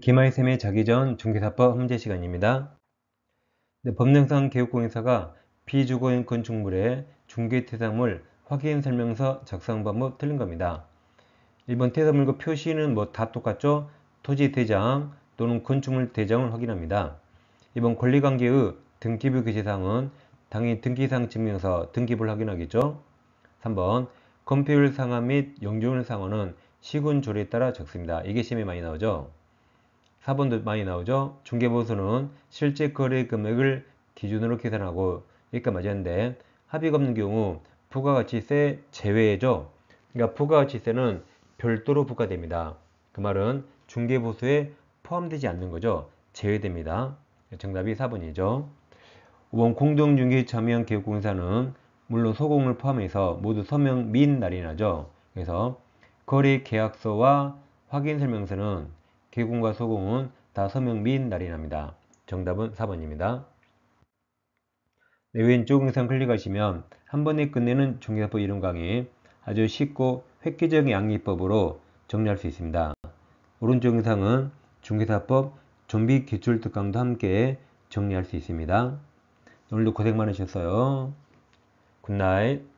기말쌤의 자기 전 중개사법 험제 시간입니다. 네, 법령상 개업공인사가 비주거인 건축물의 중개퇴사물 확인설명서 작성 방법 틀린 겁니다. 1번 퇴사물과 표시는 뭐 다 똑같죠? 토지 대장 또는 건축물 대장을 확인합니다. 2번 권리관계의 등기부 기재사항은 당일 등기상 증명서 등기부를 확인하겠죠? 3번 건폐율 상환 및 영조율 상환은 시군 조례에 따라 적습니다. 이게 시험에 많이 나오죠? 4번도 많이 나오죠. 중개보수는 실제 거래 금액을 기준으로 계산하고 여기까지 맞았는데 합의가 없는 경우 부가가치세 제외죠. 그러니까 부가가치세는 별도로 부과됩니다. 그 말은 중개보수에 포함되지 않는 거죠. 제외됩니다. 정답이 4번이죠. 5번 공동중개 참여형 개업공사는 물론 소공을 포함해서 모두 서명 및 날인하죠. 그래서 거래 계약서와 확인 설명서는 개군과 소공은 다 서명 및 날인합니다. 정답은 4번입니다. 네, 왼쪽 영상 클릭하시면 한 번에 끝내는 중개사법 이론 강의 아주 쉽고 획기적인 양리법으로 정리할 수 있습니다. 오른쪽 영상은 중개사법 좀비 기출 특강도 함께 정리할 수 있습니다. 오늘도 고생 많으셨어요. 굿나잇.